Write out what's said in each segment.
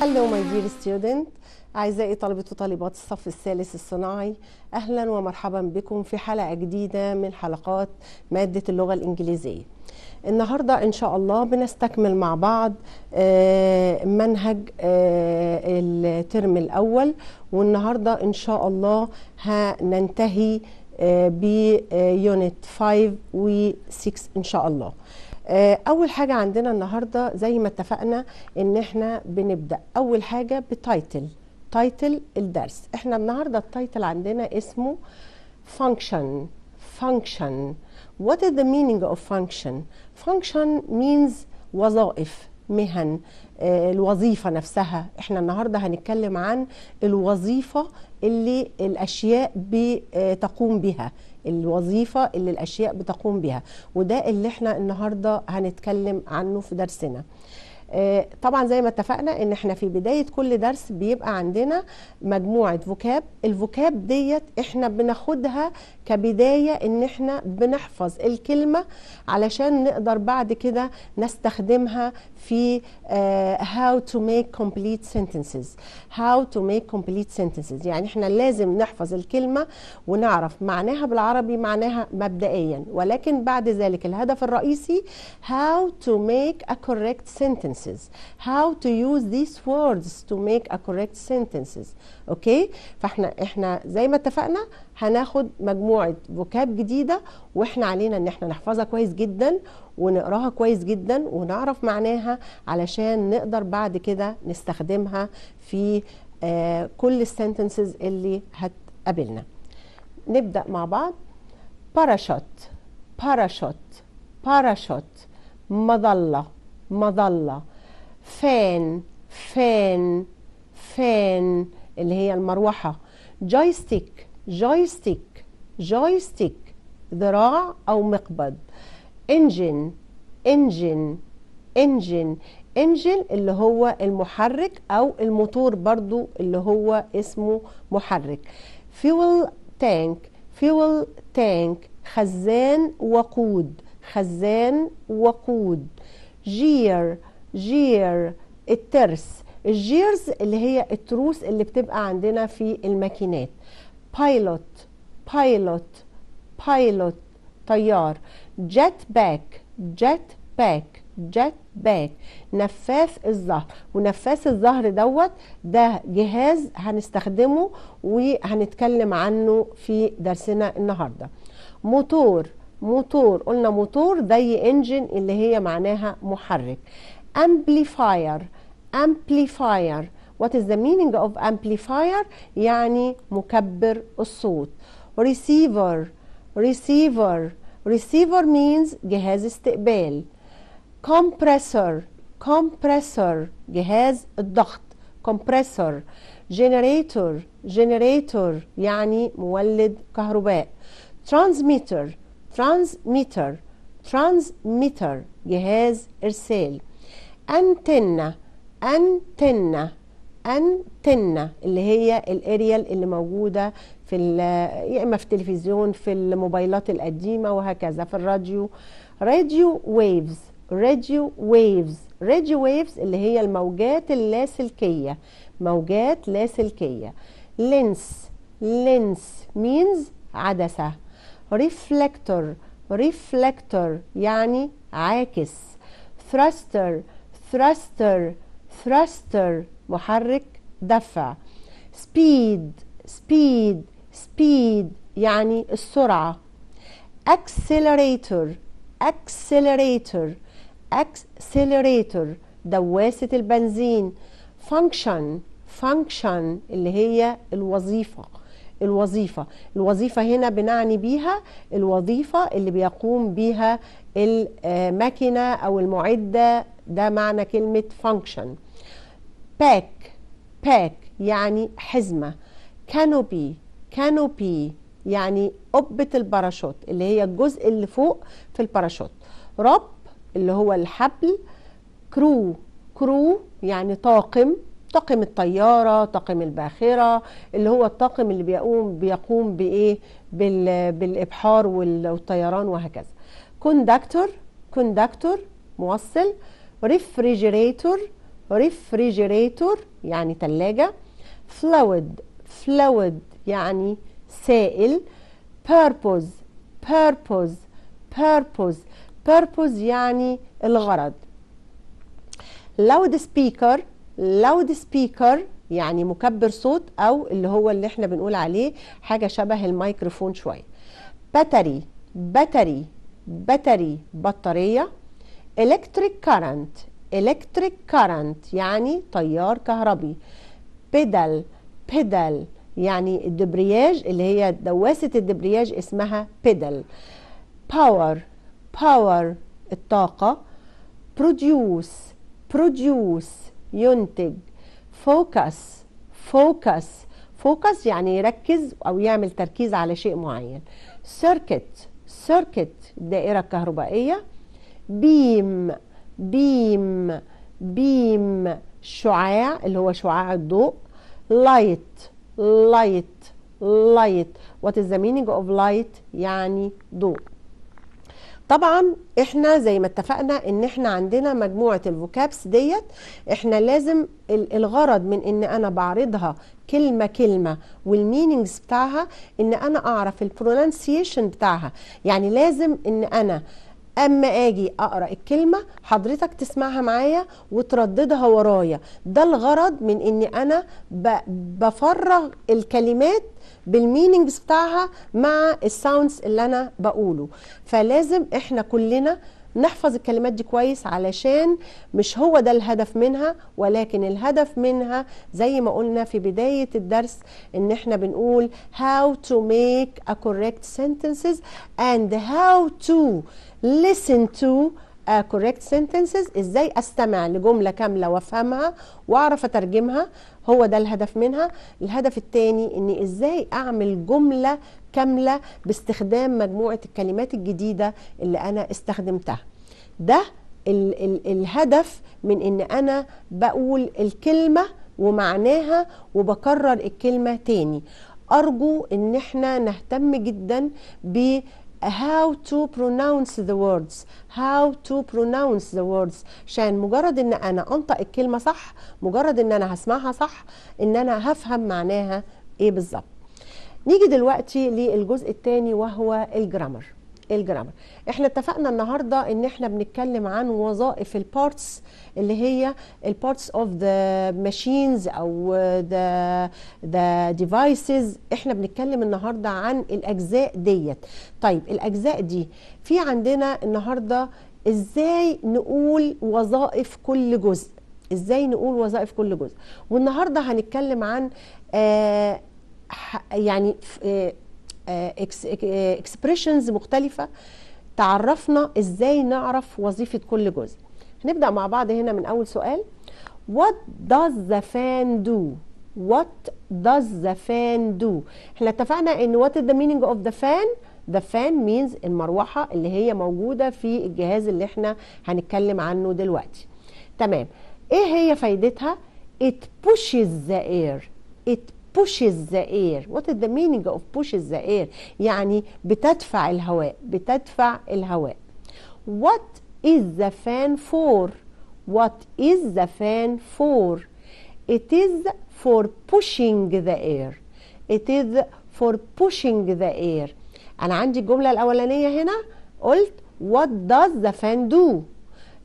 هلو ماي dear student اعزائي طلبه وطالبات الصف الثالث الصناعي اهلا ومرحبا بكم في حلقه جديده من حلقات ماده اللغه الانجليزيه النهارده ان شاء الله بنستكمل مع بعض آه، منهج آه، الترم الاول والنهارده ان شاء الله هننتهي آه، بيونت 5 و 6 ان شاء الله آه، اول حاجه عندنا النهارده زي ما اتفقنا ان احنا بنبدا اول حاجه بتايتل تايتل الدرس احنا النهارده التايتل عندنا اسمه function function what is the meaning of function function means وظائف مهن آه، الوظيفه نفسها احنا النهارده هنتكلم عن الوظيفه اللي الاشياء بتقوم بها الوظيفه اللي الاشياء بتقوم بها وده اللي احنا النهارده هنتكلم عنه في درسنا آه، طبعا زي ما اتفقنا ان احنا في بدايه كل درس بيبقى عندنا مجموعه فوكاب الفوكاب ديت احنا بناخدها كبداية ان احنا بنحفظ الكلمة علشان نقدر بعد كده نستخدمها في uh, how to make complete sentences how to make complete sentences يعني احنا لازم نحفظ الكلمة ونعرف معناها بالعربي معناها مبدئيا ولكن بعد ذلك الهدف الرئيسي how to make a correct sentences how to use these words to make a correct sentences اوكي okay? فاحنا احنا زي ما اتفقنا هناخد مجموعه فوكاب جديده واحنا علينا ان احنا نحفظها كويس جدا ونقراها كويس جدا ونعرف معناها علشان نقدر بعد كده نستخدمها في آه، كل السنتنسز اللي هتقابلنا نبدا مع بعض باراشوت باراشوت باراشوت مظله مظله فان فان فان اللي هي المروحه جويستيك جويستيك جويستيك ذراع أو مقبض انجن انجن انجن انجن اللي هو المحرك أو الموتور برضو اللي هو اسمه محرك فيول تانك فيول تانك خزان وقود خزان وقود جير جير الترس الجيرز اللي هي التروس اللي بتبقى عندنا في الماكينات بايلوت بايلوت بايلوت طيار جت باك جت باك جت باك نفاث الظهر ونفاث الظهر دوت ده جهاز هنستخدمه وهنتكلم عنه في درسنا النهارده موتور موتور قلنا موتور زي انجن اللي هي معناها محرك امبليفاير امبليفاير what is the meaning of amplifier يعني مكبر الصوت receiver receiver receiver means جهاز استقبال compressor compressor جهاز الضغط compressor generator generator يعني مولد كهرباء transmitter transmitter transmitter جهاز إرسال antenna antenna انتنه اللي هي الاريال اللي موجوده في يا اما في التلفزيون في الموبايلات القديمه وهكذا في الراديو راديو ويفز راديو ويفز راديو ويفز اللي هي الموجات اللاسلكيه موجات لاسلكيه لينس لينس مينز عدسه ريفلكتور ريفلكتور يعني عاكس ثراستر ثراستر ثراستر محرك دفع سبيد سبيد سبيد يعني السرعة accelerator accelerator accelerator دواسة البنزين function function اللي هي الوظيفة الوظيفة الوظيفة هنا بنعني بيها الوظيفة اللي بيقوم بيها الماكينة آه، أو المعدة ده معنى كلمة function باك باك يعني حزمة كانوبي كانوبي يعني قبة الباراشوت اللي هي الجزء اللي فوق في الباراشوت رب اللي هو الحبل كرو كرو يعني طاقم طاقم الطيارة طاقم الباخرة اللي هو الطاقم اللي بيقوم بيقوم بإيه بالإبحار والطيران وهكذا كوندكتور كوندكتور موصل ريفريجيريتور ريفريجيريتور يعني تلاجة فلويد فلويد يعني سائل بيربوز بيربوز بيربوز بيربوز يعني الغرض لاود سبيكر لاود سبيكر يعني مكبر صوت او اللي هو اللي احنا بنقول عليه حاجه شبه الميكروفون شويه باتري باتري باتري بطاريه الكتريك كارنت electric current يعني تيار كهربي pedal pedal يعني الدبرياج اللي هي دواسة الدبرياج اسمها pedal power power الطاقة produce produce ينتج focus focus focus يعني يركز أو يعمل تركيز على شيء معين circuit circuit دائرة كهربائية beam بيم بيم شعاع اللي هو شعاع الضوء لايت لايت لايت وات از ذا مينينج اوف لايت يعني ضوء طبعا احنا زي ما اتفقنا ان احنا عندنا مجموعه الفوكابس ديت احنا لازم الغرض من ان انا بعرضها كلمه كلمه والمينينجز بتاعها ان انا اعرف البرونانسيشن بتاعها يعني لازم ان انا اما اجي اقرا الكلمه حضرتك تسمعها معايا وترددها ورايا ده الغرض من اني انا بفرغ الكلمات بالميننجز بتاعها مع الساوندز اللي انا بقوله فلازم احنا كلنا نحفظ الكلمات دي كويس علشان مش هو ده الهدف منها ولكن الهدف منها زي ما قلنا في بداية الدرس ان احنا بنقول how to make a correct sentences and how to listen to uh, correct sentences ازاي استمع لجمله كامله وافهمها واعرف اترجمها هو ده الهدف منها الهدف الثاني ان ازاي اعمل جمله كامله باستخدام مجموعه الكلمات الجديده اللي انا استخدمتها ده ال ال الهدف من ان انا بقول الكلمه ومعناها وبكرر الكلمه تاني ارجو ان احنا نهتم جدا ب how to pronounce the words how to pronounce the words عشان مجرد ان انا انطق الكلمه صح مجرد ان انا هسمعها صح ان انا هفهم معناها ايه بالظبط نيجي دلوقتي للجزء الثاني وهو الجرامر الجرامر احنا اتفقنا النهارده ان احنا بنتكلم عن وظائف البارتس اللي هي البارتس اوف ذا ماشينز او ذا ذا ديفايسز احنا بنتكلم النهارده عن الاجزاء ديت طيب الاجزاء دي في عندنا النهارده ازاي نقول وظائف كل جزء ازاي نقول وظائف كل جزء والنهارده هنتكلم عن آه يعني آه آه، اكسبريشنز آه، مختلفه تعرفنا ازاي نعرف وظيفه كل جزء هنبدا مع بعض هنا من اول سؤال what does the fan do what does the fan do احنا اتفقنا ان what is the meaning of the fan the fan means المروحه اللي هي موجوده في الجهاز اللي احنا هنتكلم عنه دلوقتي تمام ايه هي فايدتها it pushes the air it pushes the air what is the meaning of pushes the air يعني بتدفع الهواء بتدفع الهواء what is the fan for what is the fan for it is for pushing the air it is for pushing the air انا عندي الجمله الاولانيه هنا قلت what does the fan do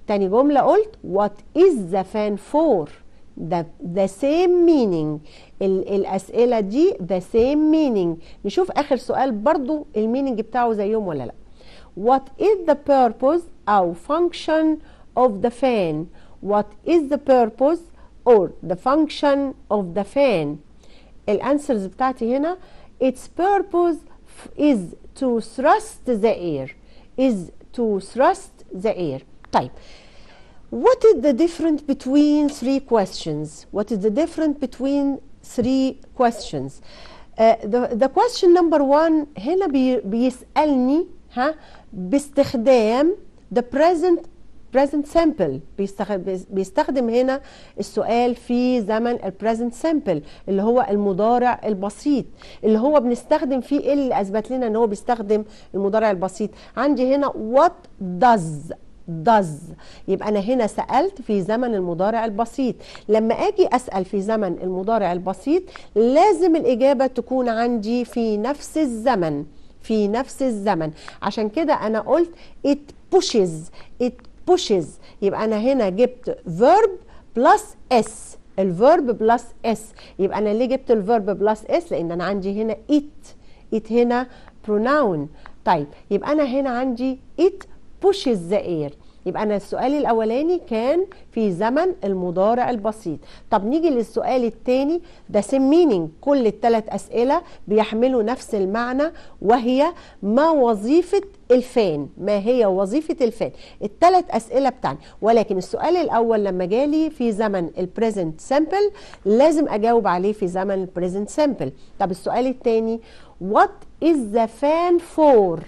تاني جمله قلت what is the fan for the, the same meaning ال, الأسئلة دي the same meaning نشوف آخر سؤال برضو المينينج بتاعه زيهم ولا لا What is the purpose or function of the fan What is the purpose or the function of the fan الانسرز بتاعتي هنا its purpose is to thrust the air is to thrust the air طيب What is the difference between three questions? What is the difference between three questions? Uh, the, the question number one هنا بي, بيسألني ها باستخدام the present present simple بيستخدم هنا السؤال في زمن present simple اللي هو المضارع البسيط اللي هو بنستخدم فيه ايه اللي اثبت لنا ان هو بيستخدم المضارع البسيط عندي هنا what does does يبقى أنا هنا سألت في زمن المضارع البسيط لما أجي أسأل في زمن المضارع البسيط لازم الإجابة تكون عندي في نفس الزمن في نفس الزمن عشان كده أنا قلت it pushes it pushes يبقى أنا هنا جبت verb plus اس الفيرب بلس اس يبقى انا ليه جبت الفيرب بلس اس لان انا عندي هنا it it هنا pronoun طيب يبقى انا هنا عندي it push الزائر يبقى انا السؤال الاولاني كان في زمن المضارع البسيط طب نيجي للسؤال الثاني ده سيم مينينج كل الثلاث اسئله بيحملوا نفس المعنى وهي ما وظيفه الفان ما هي وظيفه الفان الثلاث اسئله بتاعنا ولكن السؤال الاول لما جالي في زمن البريزنت سامبل لازم اجاوب عليه في زمن البريزنت سامبل طب السؤال الثاني وات از ذا فان فور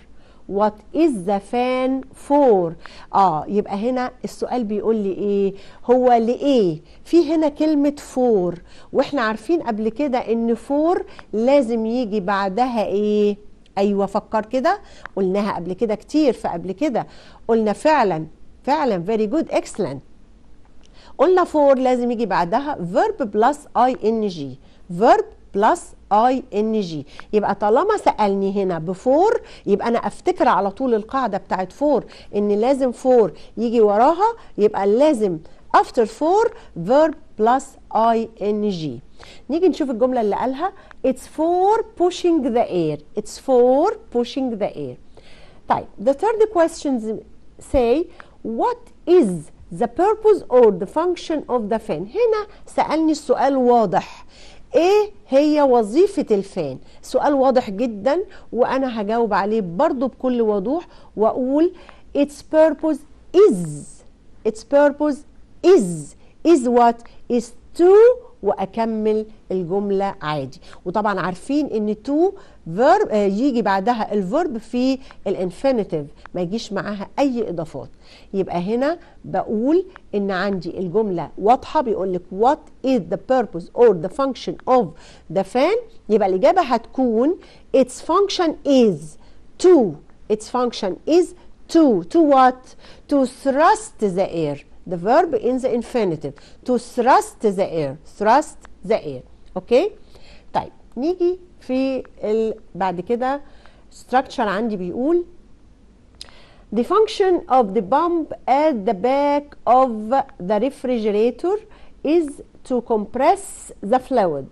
وات از ذا فان فور اه يبقى هنا السؤال بيقول لي ايه هو لايه في هنا كلمه فور واحنا عارفين قبل كده ان فور لازم يجي بعدها ايه ايوه فكر كده قلناها قبل كده كتير فقبل كده قلنا فعلا فعلا فيري جود اكسلنت قلنا فور لازم يجي بعدها فيرب بلس اي ان جي فيرب بلس اي ان جي يبقى طالما سالني هنا بفور يبقى انا افتكر على طول القاعده بتاعت فور ان لازم فور يجي وراها يبقى لازم after فور verb plus ing نيجي نشوف الجمله اللي قالها it's for pushing the air it's for pushing the air طيب the third question say what is the purpose or the function of the fan هنا سالني السؤال واضح ايه هي وظيفة الفان سؤال واضح جدا وانا هجاوب عليه برضو بكل وضوح واقول its purpose is its purpose is is what is to واكمل الجمله عادي وطبعا عارفين ان تو فيرب آه، يجي بعدها الفيرب في الانفينيتيف ما يجيش معاها اي اضافات يبقى هنا بقول ان عندي الجمله واضحه بيقول لك وات از ذا بيربز اور ذا فانكشن اوف ذا فان يبقى الاجابه هتكون اتس فانكشن از تو اتس فانكشن از to to what to thrust the air the verb in the infinitive to thrust the air thrust the air Okay, طيب نيجي في ال... بعد كده structure عندي بيقول the function of the pump at the back of the refrigerator is to compress the fluid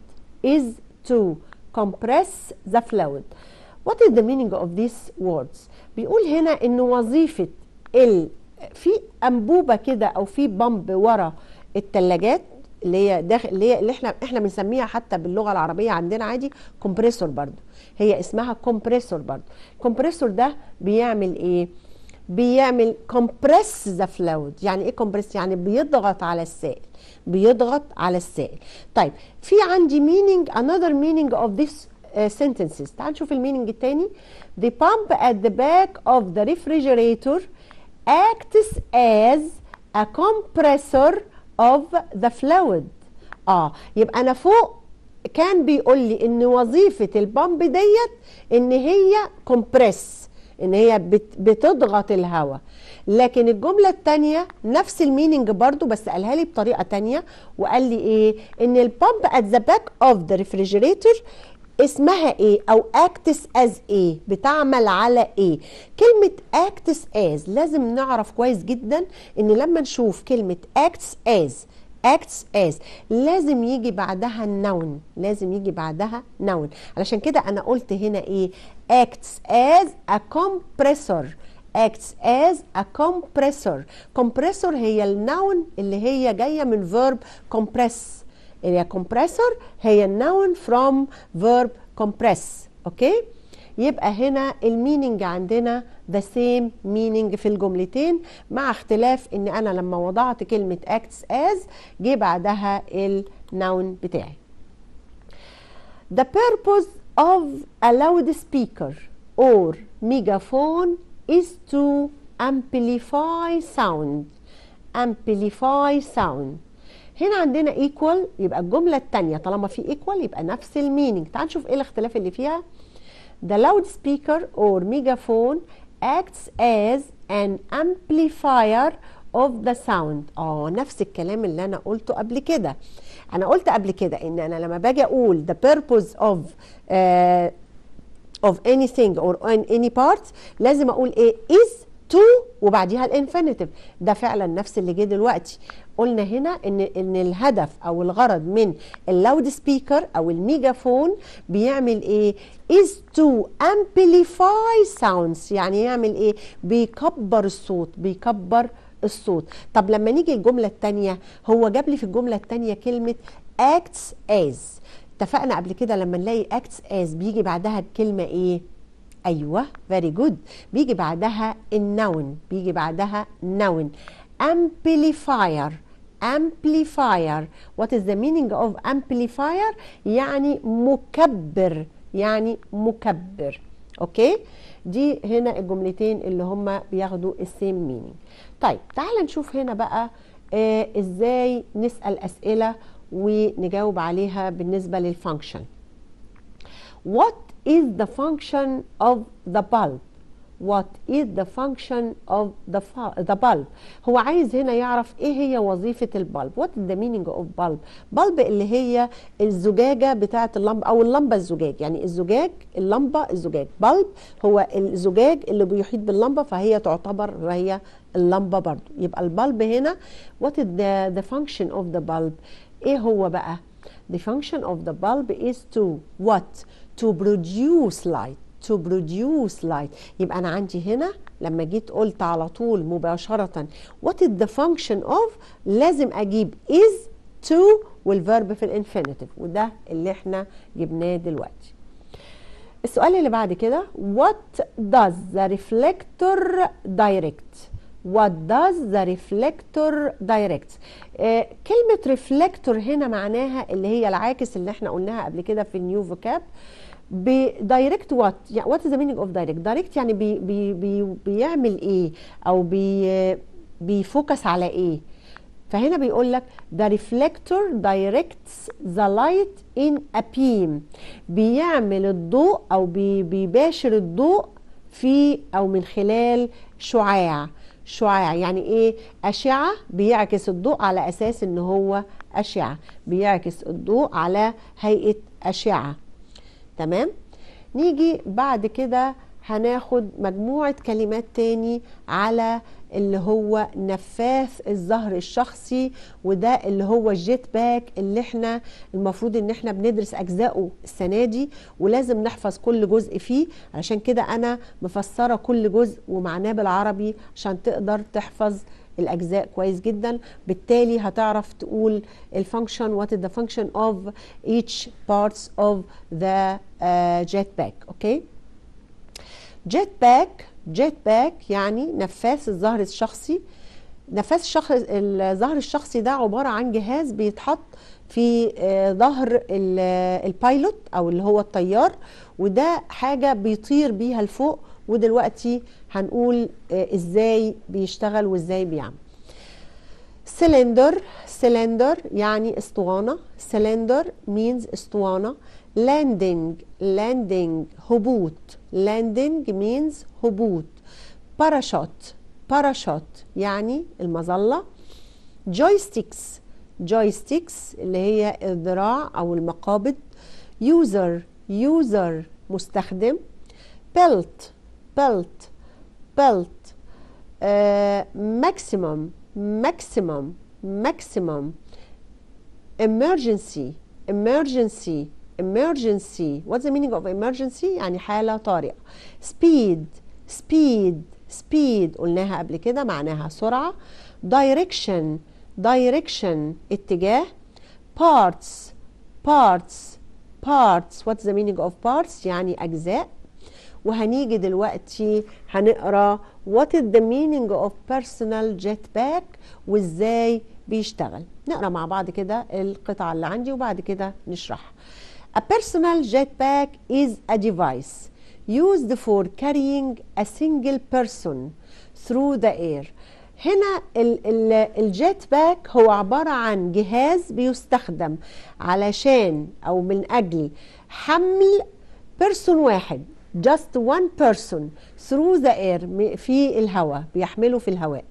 is to compress the fluid what is the meaning of these words بيقول هنا ان وظيفه في انبوبه كده او في بامب ورا الثلاجات اللي هي داخل اللي هي اللي احنا احنا بنسميها حتى باللغه العربيه عندنا عادي كومبريسور برضو هي اسمها كومبريسور برضو الكومبريسور ده بيعمل ايه بيعمل كومبريس ذا فلويد يعني ايه كومبريس يعني بيضغط على السائل بيضغط على السائل طيب في عندي مينينج انذر مينينج اوف ذس سنتنسز تعال نشوف المينينج الثاني the pump at the back of the refrigerator acts as a compressor of the fluid اه يبقى انا فوق كان بيقول لي ان وظيفه البامب ديت ان هي كومبريس ان هي بتضغط الهواء لكن الجمله الثانيه نفس الميننج برضو بس قالها لي بطريقه ثانيه وقال لي ايه ان البامب ات ذا باك اوف ذا ريفريجريتور اسمها ايه او اكتس از ايه بتعمل على ايه كلمة اكتس از لازم نعرف كويس جدا ان لما نشوف كلمة اكتس از acts as لازم يجي بعدها النون لازم يجي بعدها نون علشان كده انا قلت هنا ايه acts as a compressor acts as a compressor compressor هي النون اللي هي جايه من verb compress اللي كومبريسور compressor هي النون from verb compress اوكي يبقى هنا الميننج عندنا ذا سيم ميننج في الجملتين مع اختلاف ان انا لما وضعت كلمه acts as جه بعدها النون بتاعي The purpose of a loudspeaker or megaphone is to amplify sound amplify sound هنا عندنا ايكوال يبقى الجمله الثانيه طالما في ايكوال يبقى نفس المينينج تعال نشوف ايه الاختلاف اللي فيها the loudspeaker or megaphone acts as an amplifier of the sound اه نفس الكلام اللي انا قلته قبل كده انا قلت قبل كده ان انا لما باجي اقول the purpose of uh, of anything or any part لازم اقول ايه is تو وبعديها الانفينيتيف ده فعلا نفس اللي جه دلوقتي قلنا هنا ان ان الهدف او الغرض من اللاود سبيكر او الميجافون بيعمل ايه از تو امبليفاي ساوندز يعني يعمل ايه بيكبر الصوت بيكبر الصوت طب لما نيجي الجمله الثانيه هو جاب لي في الجمله الثانيه كلمه acts as اتفقنا قبل كده لما نلاقي acts as بيجي بعدها بكلمه ايه ايوه فيري جود بيجي بعدها النون بيجي بعدها نون امبليفاير امبليفاير وات از ذا مينينج اوف امبليفاير يعني مكبر يعني مكبر اوكي دي هنا الجملتين اللي هما بياخدوا السيم مينينج طيب تعال نشوف هنا بقى آه ازاي نسال اسئله ونجاوب عليها بالنسبه للفانكشن وات is the function of the bulb what is the function of the, the bulb هو عايز هنا يعرف ايه هي وظيفة البلب what is the meaning of bulb بلب اللي هي الزجاجة بتاعة اللمبة او اللمبة الزجاج يعني الزجاج اللمبة الزجاج بلب هو الزجاج اللي بيحيط باللمبة فهي تعتبر هي اللمبة برضو يبقى البلب هنا what is the, the function of the bulb ايه هو بقى the function of the bulb is to what to produce light to produce light يبقى انا عندي هنا لما جيت قلت على طول مباشرة what is the function of لازم اجيب is to والفيرب في الانفينيتيف وده اللي احنا جبناه دلوقتي السؤال اللي بعد كده what does the reflector direct what does the reflector direct آه كلمة reflector هنا معناها اللي هي العاكس اللي احنا قلناها قبل كده في النيو فوكاب آه بدايركت وات وات از ذا مينينج اوف دايركت دايركت يعني بي بي بي بيعمل ايه او بي بيفوكس على ايه فهنا بيقول لك the reflector directs the light in a beam بيعمل الضوء او بي بيباشر الضوء في او من خلال شعاع شعاع يعني ايه اشعه بيعكس الضوء على اساس ان هو اشعه بيعكس الضوء على هيئه اشعه تمام نيجي بعد كده هناخد مجموعة كلمات تاني على اللي هو نفاث الظهر الشخصي وده اللي هو الجيت باك اللي احنا المفروض ان احنا بندرس اجزائه السنه دي ولازم نحفظ كل جزء فيه علشان كده انا مفسره كل جزء ومعناه بالعربي عشان تقدر تحفظ الاجزاء كويس جدا بالتالي هتعرف تقول الفانكشن وات ذا فانكشن اوف ايتش بارتس اوف ذا جيت باك اوكي جيت باك جيت باك يعني نفاث الظهر الشخصي نفاث الشخص الظهر الشخصي ده عباره عن جهاز بيتحط في آه، ظهر البايلوت آه، او اللي هو الطيار وده حاجه بيطير بيها لفوق ودلوقتي هنقول آه، ازاي بيشتغل وازاي بيعمل سلندر سلندر يعني اسطوانه سلندر مينز اسطوانه لاندنج لاندنج هبوط لاندنج مينز هبوط باراشوت باراشوت يعني المظله جويستيكس جويستيكس اللي هي الذراع او المقابض يوزر يوزر مستخدم بيلت بيلت belt uh, maximum maximum maximum emergency emergency emergency what's the meaning of emergency يعني حالة طارئة speed speed speed قلناها قبل كده معناها سرعة direction direction اتجاه parts parts parts what's the meaning of parts يعني أجزاء وهنيجي دلوقتي هنقرا what is the meaning of personal jet وازاي بيشتغل نقرا مع بعض كده القطعه اللي عندي وبعد كده نشرحها A personal jetpack is a device used for carrying a single person through the air هنا الجيت باك هو عبارة عن جهاز بيستخدم علشان أو من أجل حمل بيرسون واحد just one person through the air في الهواء بيحمله في الهواء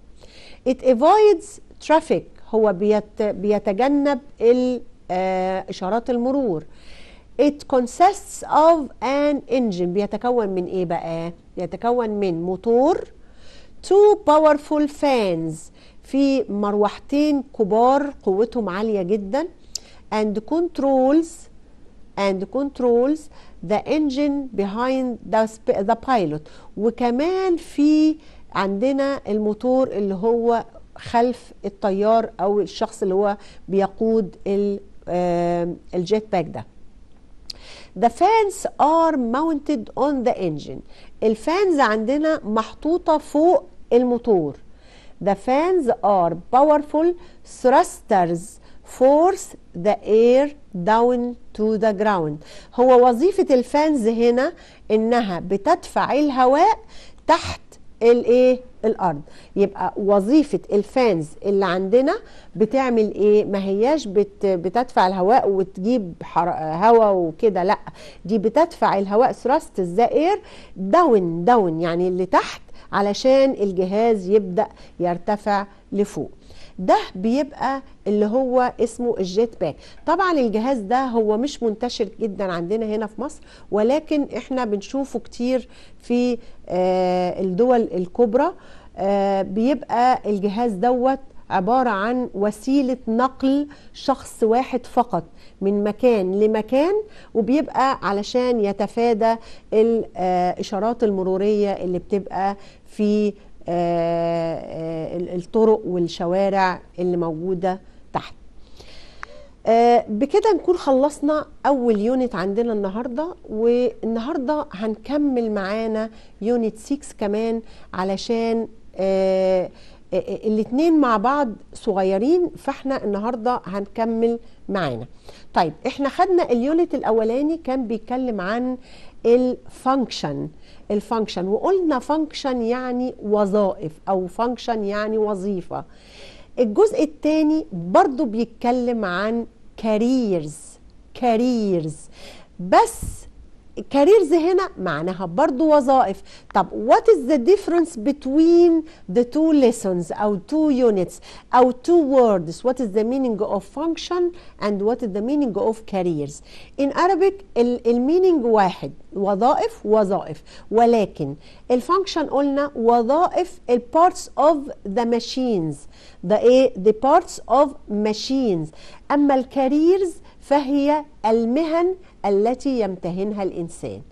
it avoids traffic هو بيت بيتجنب آه، اشارات المرور it consists of an engine بيتكون من ايه بقى بيتكون من موتور two powerful fans في مروحتين كبار قوتهم عاليه جدا and controls and controls the engine behind the, the pilot وكمان في عندنا الموتور اللي هو خلف الطيار او الشخص اللي هو بيقود الجيت باك ده The fans are mounted on the engine الفانز عندنا محطوطة فوق الموتور The fans are powerful thrusters force the air down to the ground هو وظيفة الفانز هنا انها بتدفع الهواء تحت الايه الارض يبقى وظيفه الفانز اللي عندنا بتعمل ايه ما هياش بت بتدفع الهواء وتجيب هواء وكده لا دي بتدفع الهواء ثراست الزائر داون داون يعني اللي تحت علشان الجهاز يبدا يرتفع لفوق ده بيبقى اللي هو اسمه الجيت باك طبعا الجهاز ده هو مش منتشر جدا عندنا هنا في مصر ولكن احنا بنشوفه كتير في آه، الدول الكبرى آه، بيبقى الجهاز دوت عبارة عن وسيلة نقل شخص واحد فقط من مكان لمكان وبيبقى علشان يتفادى الإشارات آه، المرورية اللي بتبقى في آه، آه، الطرق والشوارع اللي موجوده تحت آه، بكده نكون خلصنا اول يونت عندنا النهارده والنهارده هنكمل معانا يونت 6 كمان علشان الاتنين مع بعض صغيرين فاحنا النهارده هنكمل معانا طيب احنا خدنا اليونت الاولاني كان بيتكلم عن الفانكشن الفانكشن وقلنا فانكشن يعني وظائف او فانكشن يعني وظيفه الجزء الثاني برضو بيتكلم عن كاريرز كاريرز بس كاريرز هنا معناها برضو وظائف طب what is the difference between the two lessons أو two units أو two words what is the meaning of function and what is the meaning of careers in Arabic الميننج واحد وظائف وظائف ولكن الفانكشن قلنا وظائف parts of the machines ذا ايه the parts of machines اما الكاريرز فهي المهن التي يمتهنها الإنسان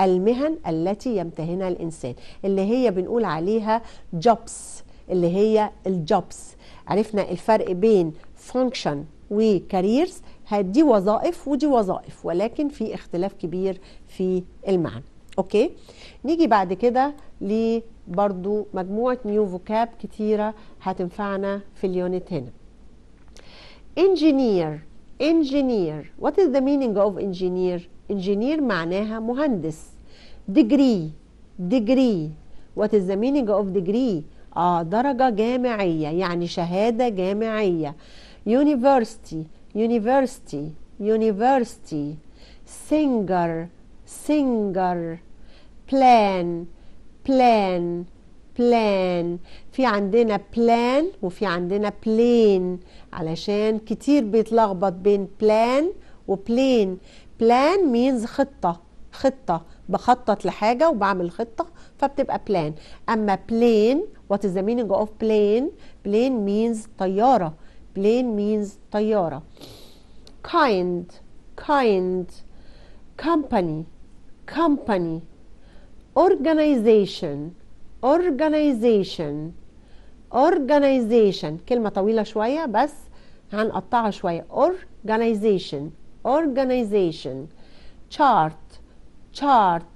المهن التي يمتهنها الإنسان اللي هي بنقول عليها جوبس اللي هي الجوبس عرفنا الفرق بين فانكشن وكاريرز دي وظائف ودي وظائف ولكن في اختلاف كبير في المعنى اوكي نيجي بعد كده لبرضو مجموعه نيو فوكاب كتيره هتنفعنا في اليونت هنا انجينير engineer what is the meaning of engineer engineer معناها مهندس degree degree what is the meaning of degree اه درجة جامعية يعني شهادة جامعية university university university singer singer plan plan plan في عندنا بلان وفي عندنا بلين علشان كتير بيتلخبط بين بلان وبلين بلان مينز خطة خطة بخطط لحاجة وبعمل خطة فبتبقى بلان أما بلين وات از ذا مينينج اوف بلين بلين مينز طيارة بلين مينز طيارة kind kind company company organization organization organization كلمة طويلة شوية بس هنقطعها شوية organization organization chart chart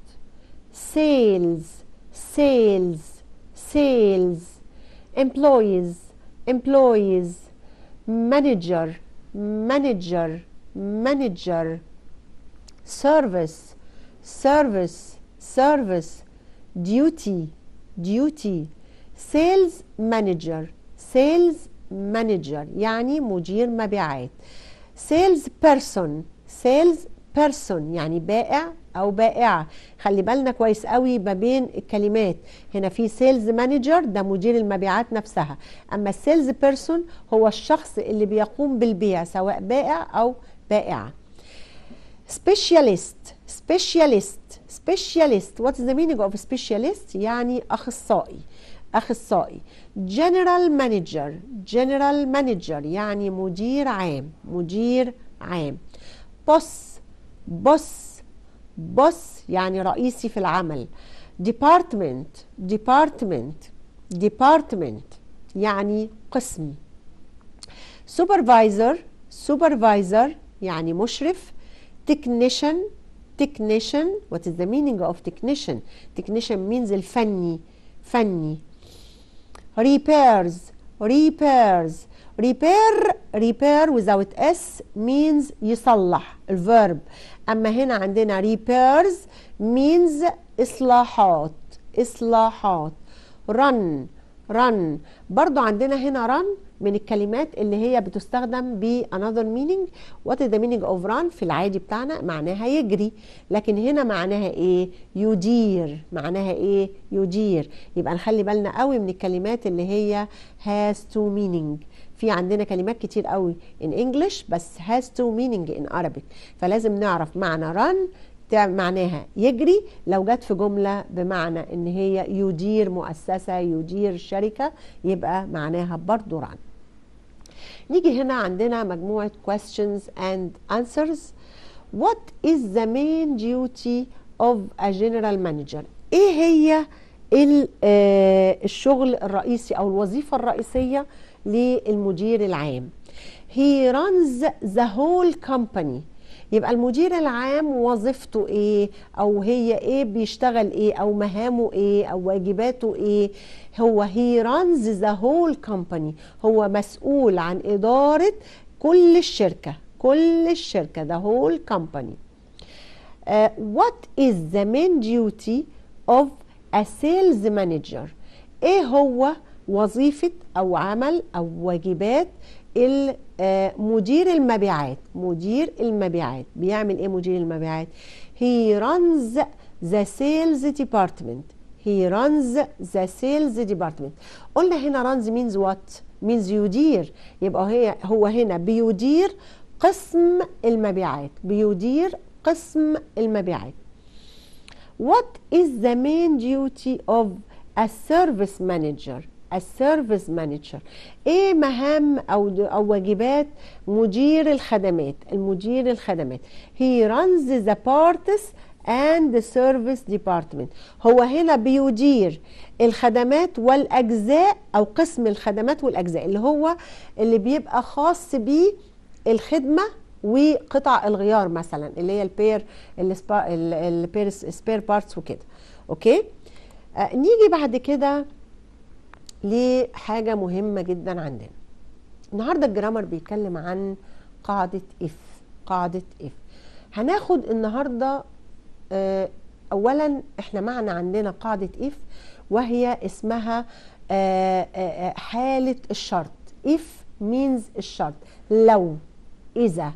sales sales sales employees employees manager manager manager service service service duty duty سيلز مانجر سيلز مانجر يعني مدير مبيعات سيلز بيرسون سيلز بيرسون يعني بائع او بائعه خلي بالنا كويس قوي ما بين الكلمات هنا في سيلز مانجر ده مدير المبيعات نفسها اما السيلز بيرسون هو الشخص اللي بيقوم بالبيع سواء بائع او بائعه سبيشاليست سبيشاليست سبيشاليست واتس ذا مينينج اوف سبيشاليست يعني اخصائي أخصائي جنرال مانجر جنرال مانجر يعني مدير عام مدير عام بوس بوس بوس يعني رئيسي في العمل ديبارتمنت ديبارتمنت ديبارتمنت يعني قسم سوبرفايزر سوبرفايزر يعني مشرف تكنيشن تكنيشن وات is the meaning of تكنيشن technician means الفني فني repairs, repairs. Repair, repair without S means يصلح الverb أما هنا عندنا repairs means إصلاحات إصلاحات run run برضو عندنا هنا run من الكلمات اللي هي بتستخدم ب another meaning what is the meaning of run في العادي بتاعنا معناها يجري لكن هنا معناها ايه يدير معناها ايه يدير يبقى نخلي بالنا قوي من الكلمات اللي هي has two meaning في عندنا كلمات كتير قوي in English بس has two meaning in Arabic فلازم نعرف معنى run معناها يجري لو جت في جملة بمعنى ان هي يدير مؤسسة يدير شركة يبقى معناها برضو ران نيجي هنا عندنا مجموعة questions and answers what is the main duty of a general manager ايه هي الشغل الرئيسي او الوظيفة الرئيسية للمدير العام he runs the whole company يبقى المدير العام وظيفته ايه او هي ايه بيشتغل ايه او مهامه ايه او واجباته ايه هو هي رانز ذا هول كومباني هو مسؤول عن اداره كل الشركه كل الشركه ذا هول كومباني وات از ذا مين ديوتي اوف ا سيلز مانجر ايه هو وظيفه او عمل او واجبات آه، مدير المبيعات مدير المبيعات بيعمل ايه مدير المبيعات هي رانز ذا سيلز ديبارتمنت هي رانز ذا سيلز ديبارتمنت قلنا هنا رانز مينز وات مينز يدير يبقى هي هو هنا بيدير قسم المبيعات بيدير قسم المبيعات what is the main duty of a service manager السيرفيس مانجر ايه مهام او او واجبات مدير الخدمات المدير الخدمات هي رانز ذا بارتس اند سيرفيس ديبارتمنت هو هنا بيدير الخدمات والاجزاء او قسم الخدمات والاجزاء اللي هو اللي بيبقى خاص بيه الخدمه وقطع الغيار مثلا اللي هي البير السبير بارتس وكده اوكي آه نيجي بعد كده لحاجه مهمه جدا عندنا النهارده الجرامر بيتكلم عن قاعده اف قاعده اف هناخد النهارده آه، اولا احنا معنى عندنا قاعده اف وهي اسمها آه، آه، حاله الشرط اف مينز الشرط لو اذا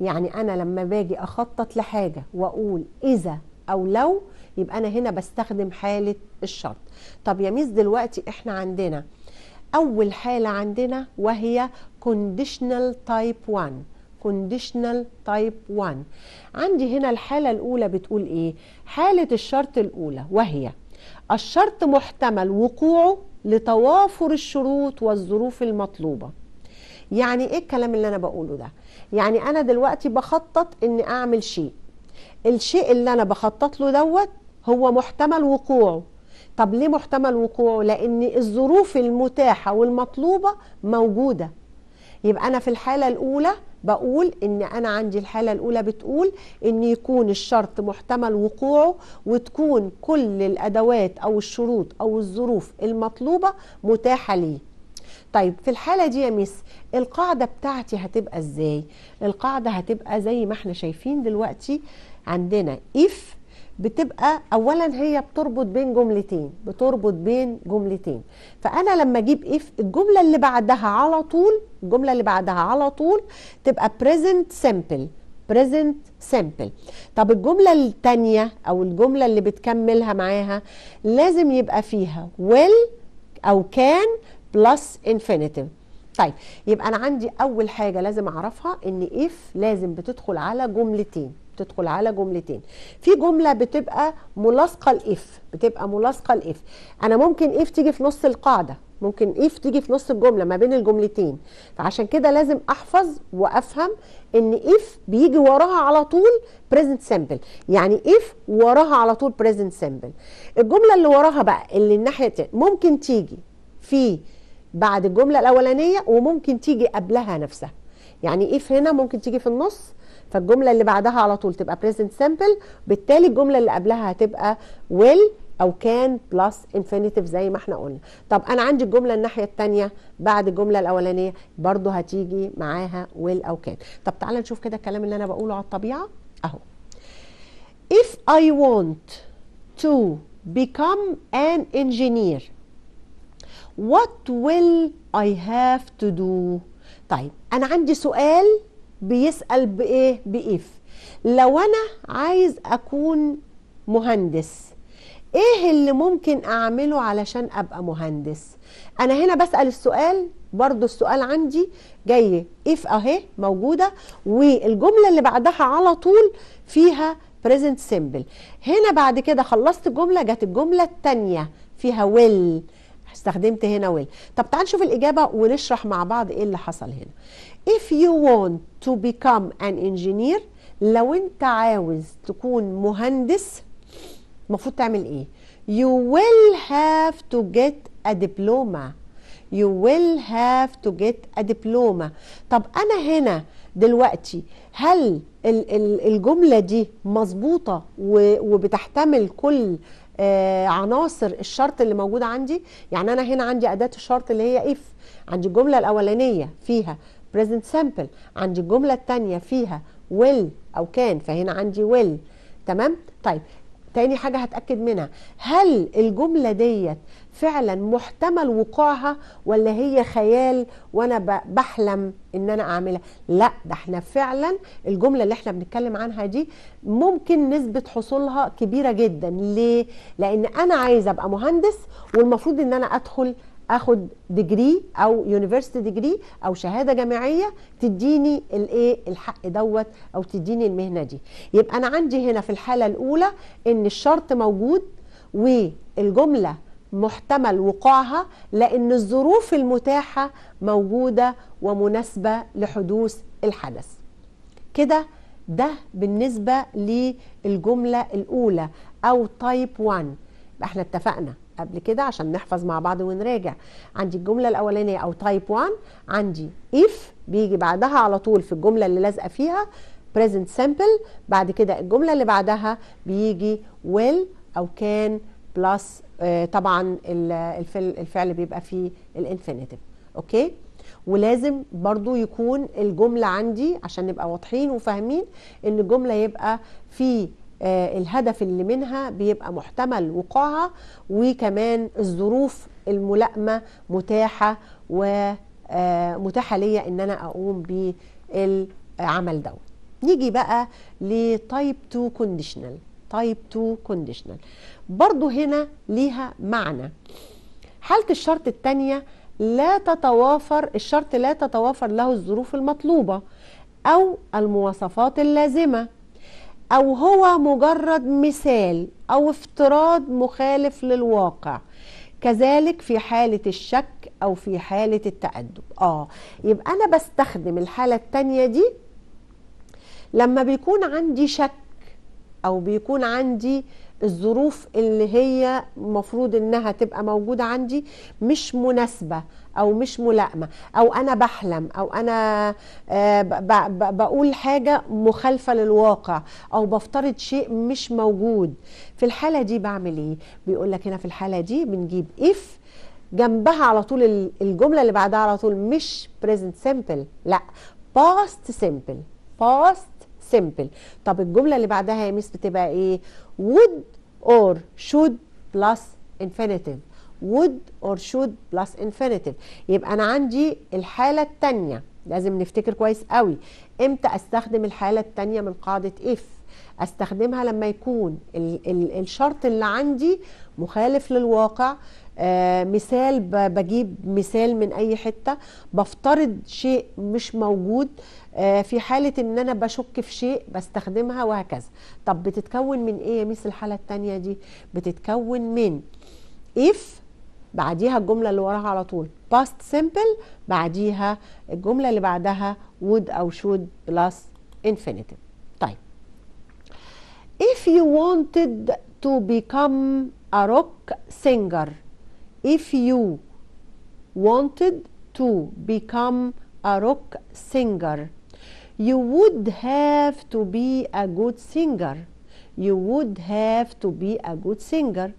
يعني انا لما باجي اخطط لحاجه واقول اذا او لو يبقى انا هنا بستخدم حاله الشرط طب يا ميس دلوقتي احنا عندنا اول حاله عندنا وهي كونديشنال تايب 1 كونديشنال تايب 1 عندي هنا الحاله الاولى بتقول ايه حاله الشرط الاولى وهي الشرط محتمل وقوعه لتوافر الشروط والظروف المطلوبه يعني ايه الكلام اللي انا بقوله ده يعني انا دلوقتي بخطط اني اعمل شيء الشيء اللي انا بخطط له دوت هو محتمل وقوعه طب ليه محتمل وقوعه لان الظروف المتاحه والمطلوبه موجوده يبقى انا في الحاله الاولى بقول ان انا عندي الحاله الاولى بتقول ان يكون الشرط محتمل وقوعه وتكون كل الادوات او الشروط او الظروف المطلوبه متاحه ليه طيب في الحاله دي يا ميس القاعده بتاعتي هتبقى ازاي القاعده هتبقى زي ما احنا شايفين دلوقتي عندنا if بتبقى اولا هي بتربط بين جملتين بتربط بين جملتين فانا لما اجيب اف الجمله اللي بعدها على طول الجمله اللي بعدها على طول تبقى present simple present simple طب الجمله الثانيه او الجمله اللي بتكملها معاها لازم يبقى فيها will او can plus infinitive طيب يبقى انا عندي اول حاجه لازم اعرفها ان إف لازم بتدخل على جملتين بتدخل على جملتين في جمله بتبقى ملاصقه الاف بتبقى ملاصقه الاف انا ممكن اف تيجي في نص القاعده ممكن اف تيجي في نص الجمله ما بين الجملتين فعشان كده لازم احفظ وافهم ان اف بيجي وراها على طول بريزنت سامبل يعني اف وراها على طول بريزنت سامبل الجمله اللي وراها بقى اللي الناحيه ممكن تيجي في بعد الجمله الاولانيه وممكن تيجي قبلها نفسها يعني اف هنا ممكن تيجي في النص فالجمله اللي بعدها على طول تبقى present simple بالتالي الجمله اللي قبلها هتبقى will او كان بلس انفينيتيف زي ما احنا قلنا طب انا عندي الجمله الناحيه الثانيه بعد الجمله الاولانيه برضو هتيجي معاها will او كان طب تعالى نشوف كده الكلام اللي انا بقوله على الطبيعه اهو if i want to become an engineer what will i have to do طيب انا عندي سؤال بيسال بايه بايف لو انا عايز اكون مهندس ايه اللي ممكن اعمله علشان ابقى مهندس انا هنا بسال السؤال برضو السؤال عندي جاي اف اهي موجوده والجمله اللي بعدها على طول فيها present simple هنا بعد كده خلصت الجمله جت الجمله الثانيه فيها ويل استخدمت هنا ويل طب تعال نشوف الاجابه ونشرح مع بعض ايه اللي حصل هنا if you want to become an engineer لو انت عاوز تكون مهندس المفروض تعمل ايه you will have to get a diploma you will have to get a diploma طب انا هنا دلوقتي هل الجملة دي مظبوطة وبتحتمل كل آه، عناصر الشرط اللي موجودة عندي يعني انا هنا عندي اداة الشرط اللي هي if عندي الجملة الاولانية فيها present simple عندي الجملة الثانيه فيها will أو كان فهنا عندي will تمام طيب تاني حاجة هتأكد منها هل الجملة ديت فعلا محتمل وقوعها ولا هي خيال وانا بحلم ان انا اعملها لا ده احنا فعلا الجمله اللي احنا بنتكلم عنها دي ممكن نسبه حصولها كبيره جدا ليه لان انا عايزه ابقى مهندس والمفروض ان انا ادخل اخد ديجري او يونيفرسيتي ديجري او شهاده جامعيه تديني الايه الحق دوت او تديني المهنه دي يبقى انا عندي هنا في الحاله الاولى ان الشرط موجود والجمله محتمل وقوعها لان الظروف المتاحه موجوده ومناسبه لحدوث الحدث كده ده بالنسبه للجمله الاولى او تايب 1 احنا اتفقنا قبل كده عشان نحفظ مع بعض ونراجع عندي الجملة الأولانية أو تايب 1 عندي if بيجي بعدها على طول في الجملة اللي لازقة فيها present simple بعد كده الجملة اللي بعدها بيجي will أو can plus آه طبعا الفعل, الفعل بيبقى فيه الانفينيتيف أوكي ولازم برضو يكون الجملة عندي عشان نبقى واضحين وفاهمين ان الجملة يبقى في آه، الهدف اللي منها بيبقى محتمل وقوعها وكمان الظروف الملائمه متاحه ومتاحه آه، ليا ان انا اقوم بالعمل دوت نيجي بقى لتايب 2 كونديشنال تايب 2 كونديشنال برضو هنا ليها معنى حالة الشرط الثانية لا تتوافر الشرط لا تتوافر له الظروف المطلوبة أو المواصفات اللازمة او هو مجرد مثال او افتراض مخالف للواقع كذلك في حالة الشك أو في حالة التأدب آه يبقى أنا بستخدم الحالة التانية دي لما بيكون عندي شك أو بيكون عندي الظروف اللي هي المفروض إنها تبقى موجودة عندي مش مناسبة او مش ملائمه او انا بحلم او انا آه، بقول حاجه مخالفه للواقع او بفترض شيء مش موجود في الحاله دي بعمل ايه بيقول لك هنا في الحاله دي بنجيب اف جنبها على طول الجمله اللي بعدها على طول مش بريزنت سيمبل لا باست سيمبل باست سيمبل طب الجمله اللي بعدها يا ميس بتبقى ايه وود اور شود بلس انفينيتيف would or should plus infinitive يبقى انا عندي الحاله الثانيه لازم نفتكر كويس قوي امتى استخدم الحاله الثانيه من قاعده if استخدمها لما يكون ال ال الشرط اللي عندي مخالف للواقع آه مثال بجيب مثال من اي حته بفترض شيء مش موجود آه في حاله ان انا بشك في شيء بستخدمها وهكذا طب بتتكون من ايه يا ميس الحاله الثانيه دي بتتكون من if بعديها الجملة اللي وراها على طول past simple بعديها الجملة اللي بعدها would أو should plus infinitive طيب if you wanted to become a rock singer if you wanted to become a rock singer you would have to be a good singer you would have to be a good singer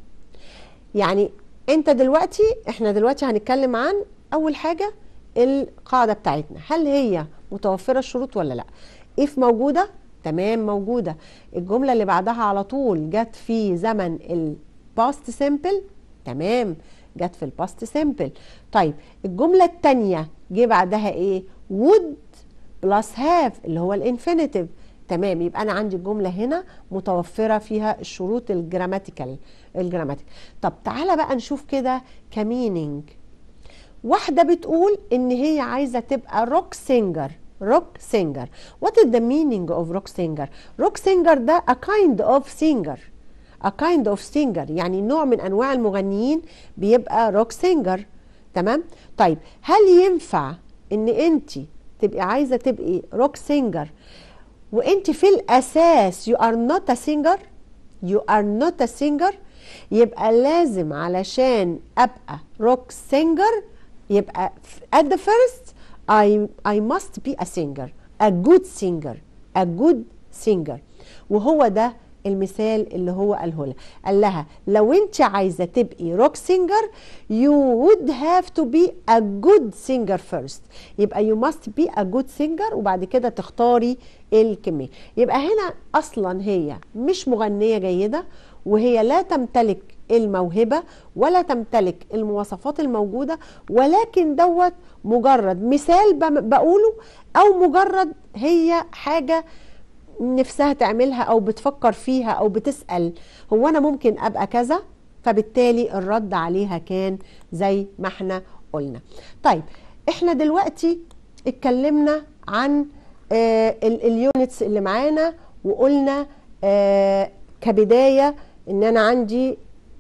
يعني انت دلوقتي احنا دلوقتي هنتكلم عن اول حاجه القاعده بتاعتنا هل هي متوفره الشروط ولا لا اف موجوده تمام موجوده الجمله اللي بعدها على طول جت في زمن الباست سيمبل تمام جت في الباست سيمبل طيب الجمله الثانيه جه بعدها ايه وود بلس هاف اللي هو الانفينيتيف تمام يبقى انا عندي الجمله هنا متوفره فيها الشروط الجراماتيكال الجراماتيك طب تعالى بقى نشوف كده كمينينج واحده بتقول ان هي عايزه تبقى روك سينجر روك سينجر وات ذا مينينج اوف روك سينجر روك سينجر ده ا كايند اوف سينجر a kind of singer يعني نوع من انواع المغنيين بيبقى روك سينجر تمام طيب هل ينفع ان انت تبقي عايزه تبقي روك سينجر وانت في الاساس you are not a singer you are not a singer يبقى لازم علشان ابقى روك singer يبقى at the first I, I must be a singer a good singer a good singer وهو ده المثال اللي هو قاله لها قال لها لو انت عايزه تبقي روك سينجر يو وود هاف تو بي ا جود سينجر فيرست يبقى يو ماست بي ا جود سينجر وبعد كده تختاري الكميه يبقى هنا اصلا هي مش مغنيه جيده وهي لا تمتلك الموهبه ولا تمتلك المواصفات الموجوده ولكن دوت مجرد مثال بقوله او مجرد هي حاجه نفسها تعملها او بتفكر فيها او بتسال هو انا ممكن ابقى كذا فبالتالي الرد عليها كان زي ما احنا قلنا طيب احنا دلوقتي اتكلمنا عن آه اليونتس اللي معانا وقلنا آه كبدايه ان انا عندي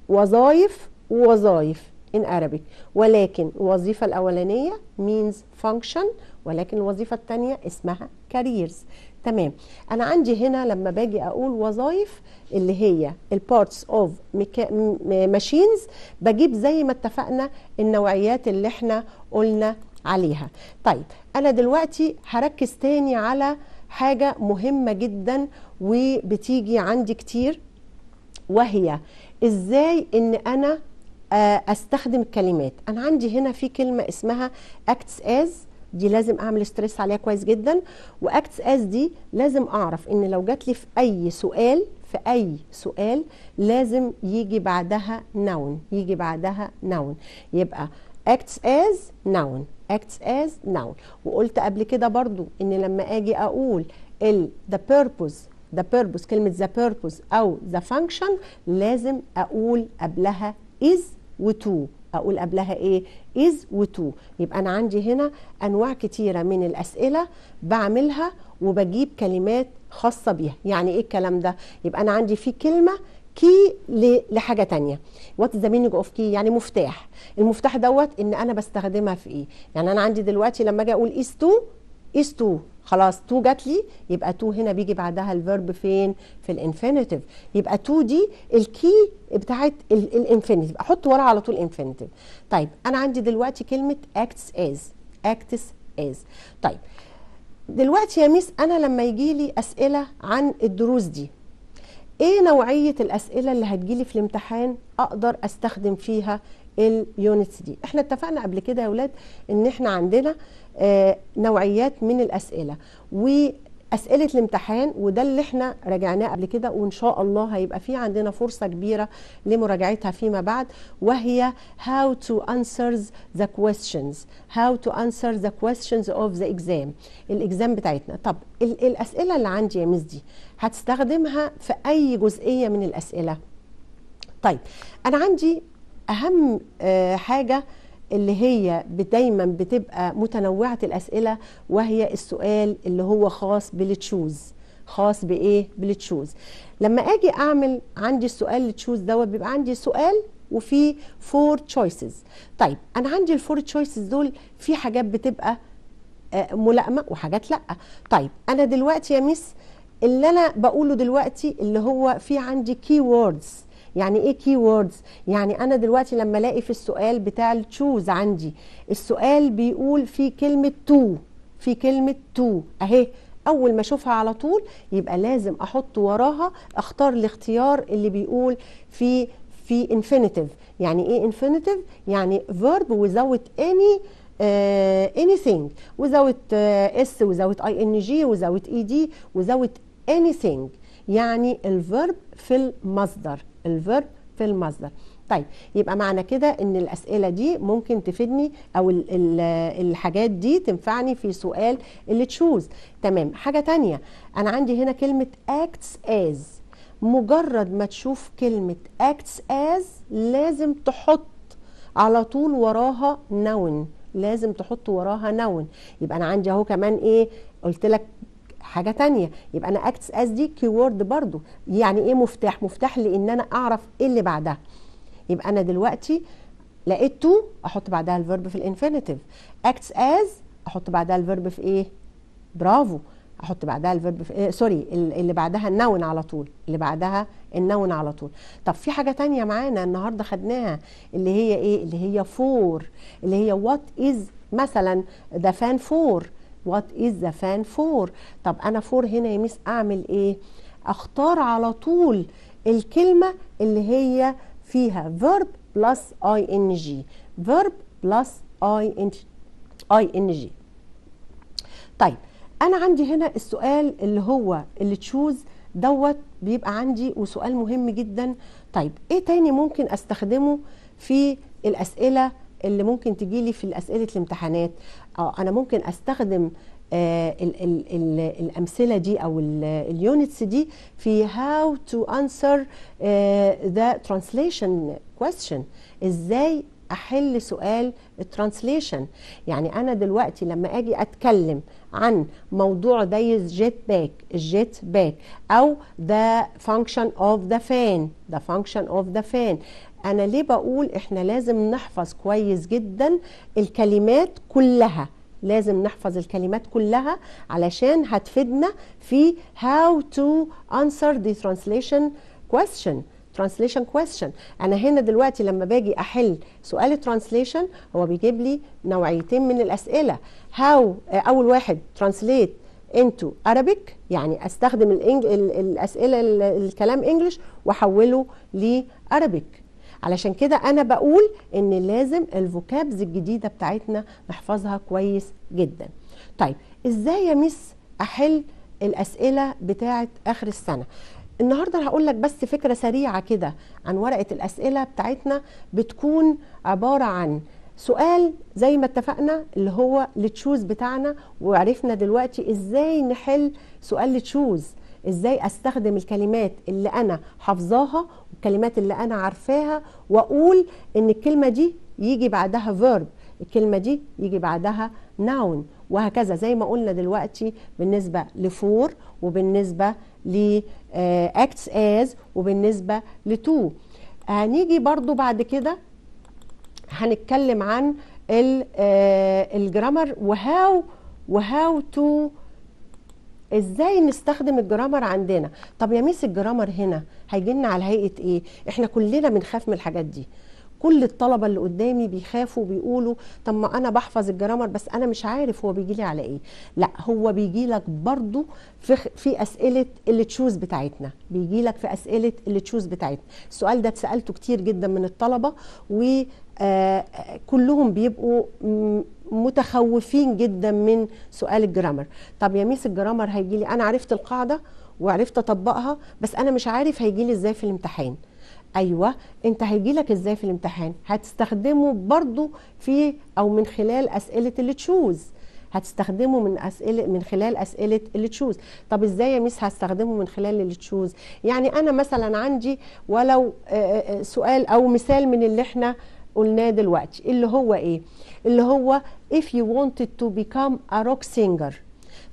وظائف ووظائف in Arabic ولكن الوظيفة الأولانية means function ولكن الوظيفة الثانية اسمها careers تمام انا عندي هنا لما باجي اقول وظائف اللي هي البارتس اوف ماشينز بجيب زي ما اتفقنا النوعيات اللي احنا قلنا عليها طيب انا دلوقتي هركز تاني على حاجه مهمه جدا وبتيجي عندي كتير وهي ازاي ان انا آه، استخدم الكلمات انا عندي هنا في كلمه اسمها acts as دي لازم اعمل ستريس عليها كويس جدا واكتس اس دي لازم اعرف ان لو جات لي في اي سؤال في اي سؤال لازم يجي بعدها نون يجي بعدها نون يبقى acts as noun acts as noun وقلت قبل كده برضو ان لما اجي اقول ال the purpose the purpose كلمة the purpose أو the function لازم أقول قبلها is و to اقول قبلها ايه از وتو يبقى انا عندي هنا انواع كتيره من الاسئله بعملها وبجيب كلمات خاصه بيها يعني ايه الكلام ده يبقى انا عندي في كلمه كي لحاجه تانية وات ذا مينينج اوف كي يعني مفتاح المفتاح دوت ان انا بستخدمها في ايه يعني انا عندي دلوقتي لما اجي اقول از تو از تو خلاص تو جات لي يبقى تو هنا بيجي بعدها الفيرب فين في الانفينيتيف يبقى تو دي الكي بتاعت الانفينيتيف احط ورا على طول انفينيتيف طيب انا عندي دلوقتي كلمه acts as acts as طيب دلوقتي يا ميس انا لما يجي لي اسئله عن الدروس دي ايه نوعيه الاسئله اللي هتجيلي في الامتحان اقدر استخدم فيها اليونتس دي احنا اتفقنا قبل كده يا اولاد ان احنا عندنا آه نوعيات من الاسئله واسئله الامتحان وده اللي احنا راجعناه قبل كده وان شاء الله هيبقى في عندنا فرصه كبيره لمراجعتها فيما بعد وهي how to answer the questions how to answer the questions of the exam الاكزام بتاعتنا طب الاسئله اللي عندي يا مس دي هتستخدمها في اي جزئيه من الاسئله طيب انا عندي اهم آه، حاجه اللي هي دايما بتبقى متنوعه الاسئله وهي السؤال اللي هو خاص بالتشوز خاص بايه بالتشوز لما اجي اعمل عندي السؤال التشوز دوت بيبقى عندي سؤال وفي فور تشويسز طيب انا عندي الفور تشويسز دول في حاجات بتبقى آه، ملائمه وحاجات لا طيب انا دلوقتي يا ميس اللي انا بقوله دلوقتي اللي هو في عندي كي ووردز يعني ايه كي ووردز يعني انا دلوقتي لما الاقي في السؤال بتاع التشوز عندي السؤال بيقول في كلمه تو في كلمه تو اهي اول ما اشوفها على طول يبقى لازم احط وراها اختار الاختيار اللي بيقول في في انفينيتيف يعني ايه انفينيتيف يعني فيرب وزود اني اني ثينج وزود اس وزود اي ان جي وزود اي دي وزود اني ثينج يعني الفيرب في المصدر الفيرب في المصدر طيب يبقى معنى كده ان الاسئله دي ممكن تفيدني او الـ الـ الحاجات دي تنفعني في سؤال اللي تشوز تمام حاجه تانية انا عندي هنا كلمه acts as مجرد ما تشوف كلمه acts as لازم تحط على طول وراها noun لازم تحط وراها noun يبقى انا عندي اهو كمان ايه قلت لك حاجه تانية يبقى انا اكتس اس دي كيورد برضو يعني ايه مفتاح مفتاح لان انا اعرف ايه اللي بعدها يبقى انا دلوقتي لقيت تو احط بعدها الفيرب في الانفينيتيف اكتس از احط بعدها الفيرب في ايه برافو احط بعدها الفيرب في إيه؟ سوري اللي بعدها النون على طول اللي بعدها النون على طول طب في حاجه تانية معانا النهارده خدناها اللي هي ايه اللي هي فور اللي هي وات از مثلا ده فان فور وات از ذا فان فور طب انا فور هنا يا ميس اعمل ايه اختار على طول الكلمه اللي هي فيها فيرب بلس اي ان جي فيرب بلس اي ان جي طيب انا عندي هنا السؤال اللي هو اللي تشوز دوت بيبقى عندي وسؤال مهم جدا طيب ايه تاني ممكن استخدمه في الاسئله اللي ممكن تجي لي في اسئله الامتحانات اه انا ممكن استخدم الـ آه، الـ الـ الامثله دي او اليونتس دي في هاو تو انسر ذا ترانسليشن كويستشن ازاي احل سؤال الترانسليشن يعني انا دلوقتي لما اجي اتكلم عن موضوع زي الجيت باك الجيت باك او ذا فانكشن اوف ذا فان ذا فانكشن اوف ذا فان انا ليه بقول احنا لازم نحفظ كويس جدا الكلمات كلها لازم نحفظ الكلمات كلها علشان هتفيدنا في how to answer the translation question translation question انا هنا دلوقتي لما باجي احل سؤال translation هو بيجيب لي نوعيتين من الاسئله how اول واحد translate into Arabic يعني استخدم الاسئله الكلام انجلش واحوله لارابيك علشان كده انا بقول ان لازم الفوكابز الجديده بتاعتنا نحفظها كويس جدا طيب ازاي يا مس احل الاسئله بتاعه اخر السنه النهارده هقول لك بس فكره سريعه كده عن ورقه الاسئله بتاعتنا بتكون عباره عن سؤال زي ما اتفقنا اللي هو التشوز بتاعنا وعرفنا دلوقتي ازاي نحل سؤال التشوز ازاي استخدم الكلمات اللي انا حافظاها والكلمات اللي انا عارفاها واقول ان الكلمه دي يجي بعدها فيرب الكلمه دي يجي بعدها ناون وهكذا زي ما قلنا دلوقتي بالنسبه لفور وبالنسبه ل اكتس آه، از وبالنسبه لتو هنيجي برضو بعد كده هنتكلم عن الجرامر آه، وهاو وهاو تو ازاي نستخدم الجرامر عندنا طب يا ميس الجرامر هنا هيجي لنا على هيئه ايه احنا كلنا بنخاف من الحاجات دي كل الطلبه اللي قدامي بيخافوا بيقولوا طب ما انا بحفظ الجرامر بس انا مش عارف هو بيجي لي على ايه لا هو بيجي لك برضو في في اسئله اللي تشوز بتاعتنا بيجي لك في اسئله اللي تشوز بتاعتنا السؤال ده اتسالته كتير جدا من الطلبه و كلهم بيبقوا متخوفين جدا من سؤال الجرامر طب يا ميس الجرامر هيجي لي انا عرفت القاعده وعرفت اطبقها بس انا مش عارف هيجي لي ازاي في الامتحان ايوه انت هيجي لك ازاي في الامتحان هتستخدمه برضو في او من خلال اسئله اللي تشوز هتستخدمه من اسئله من خلال اسئله اللي تشوز طب ازاي يا ميس هستخدمه من خلال اللي تشوز يعني انا مثلا عندي ولو آه، آه، آه، سؤال او مثال من اللي احنا قلناه دلوقتي اللي هو ايه اللي هو if you wanted to become a rock singer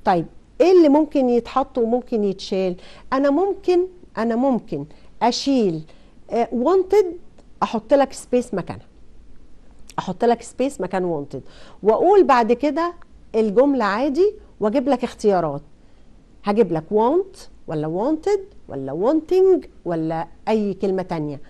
طيب ايه اللي ممكن يتحط وممكن يتشال انا ممكن انا ممكن اشيل آه، wanted احط لك سبيس مكانها احط لك سبيس مكان wanted واقول بعد كده الجمله عادي واجيب لك اختيارات هجيب لك want ولا wanted ولا wanting ولا اي كلمه ثانيه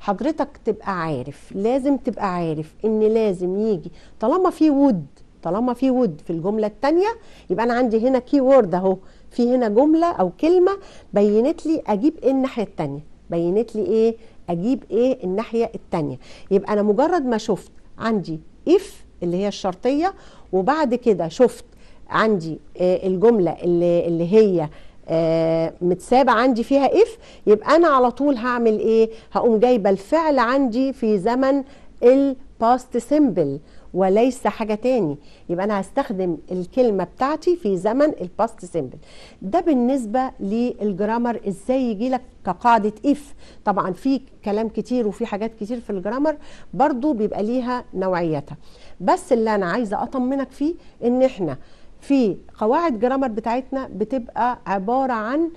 حضرتك تبقى عارف لازم تبقى عارف ان لازم يجي طالما في ود طالما في ود في الجمله الثانيه يبقى انا عندي هنا كي وورد اهو في هنا جمله او كلمه بينت لي اجيب ايه الناحيه الثانيه بينت لي ايه اجيب ايه الناحيه الثانيه يبقى انا مجرد ما شفت عندي اف اللي هي الشرطيه وبعد كده شفت عندي آه، الجمله اللي, اللي هي آه، متسابه عندي فيها اف يبقى انا على طول هعمل ايه هقوم جايبه الفعل عندي في زمن الباست سيمبل وليس حاجه تاني يبقى انا هستخدم الكلمه بتاعتي في زمن الباست سيمبل ده بالنسبه للجرامر ازاي يجي لك كقاعده اف طبعا في كلام كتير وفي حاجات كتير في الجرامر برضو بيبقى ليها نوعيتها بس اللي انا عايزه اطمنك فيه ان احنا في قواعد جرامر بتاعتنا بتبقى عباره عن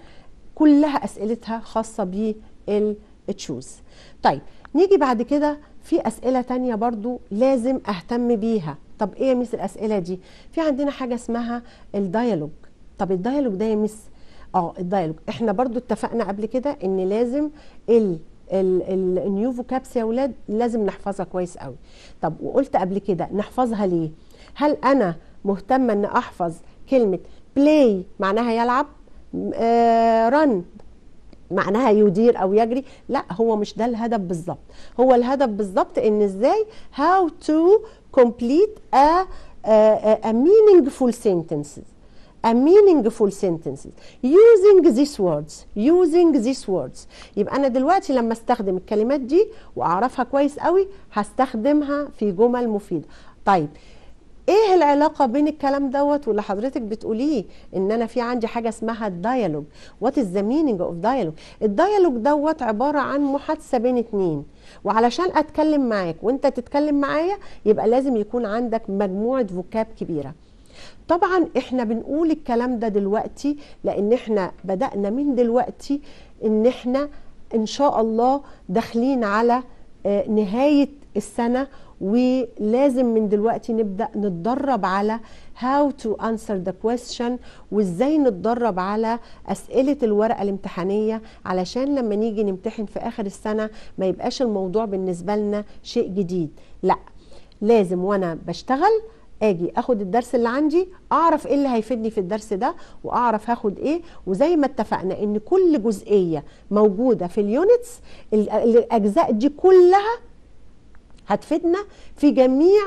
كلها اسئلتها خاصه بالتشوز طيب نيجي بعد كده في اسئله تانية برضو لازم اهتم بيها طب ايه يا ميس الاسئله دي في عندنا حاجه اسمها الديالوج طب الديالوج ده يا ميس اه الديالوج احنا برضو اتفقنا قبل كده ان لازم ال النيو فوكابس يا ولاد لازم نحفظها كويس قوي طب وقلت قبل كده نحفظها ليه هل انا مهتمه ان احفظ كلمه play معناها يلعب آه، run معناها يدير او يجري لا هو مش ده الهدف بالظبط هو الهدف بالظبط ان ازاي how to complete a, a, آه، آه، a meaningful sentences a meaningful sentences using these words using these words يبقى انا دلوقتي لما استخدم الكلمات دي واعرفها كويس قوي هستخدمها في جمل مفيده طيب ايه العلاقه بين الكلام دوت واللي حضرتك بتقوليه ان انا في عندي حاجه اسمها الديالوج وات از ذا مينينج اوف ديالوج الديالوج دوت عباره عن محادثه بين اتنين وعلشان اتكلم معاك وانت تتكلم معايا يبقى لازم يكون عندك مجموعه فوكاب كبيره طبعا احنا بنقول الكلام ده دلوقتي لان احنا بدانا من دلوقتي ان احنا ان شاء الله داخلين على آه، نهايه السنه ولازم من دلوقتي نبدا نتدرب على هاو تو انسر ذا كويستشن وازاي نتدرب على اسئله الورقه الامتحانيه علشان لما نيجي نمتحن في اخر السنه ما يبقاش الموضوع بالنسبه لنا شيء جديد لا لازم وانا بشتغل اجي اخد الدرس اللي عندي اعرف ايه اللي هيفيدني في الدرس ده واعرف هاخد ايه وزي ما اتفقنا ان كل جزئيه موجوده في اليونتس الاجزاء دي كلها هتفيدنا في جميع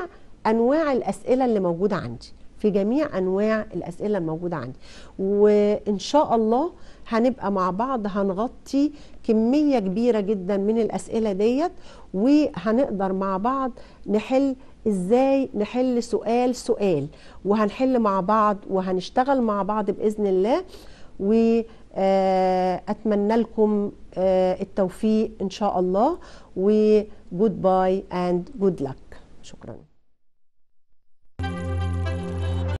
انواع الاسئله اللي موجوده عندي في جميع انواع الاسئله الموجوده عندي وان شاء الله هنبقى مع بعض هنغطي كميه كبيره جدا من الاسئله ديت وهنقدر مع بعض نحل ازاي نحل سؤال سؤال وهنحل مع بعض وهنشتغل مع بعض باذن الله واتمنى آه، لكم آه، التوفيق ان شاء الله وجود باي اند جود لك شكرا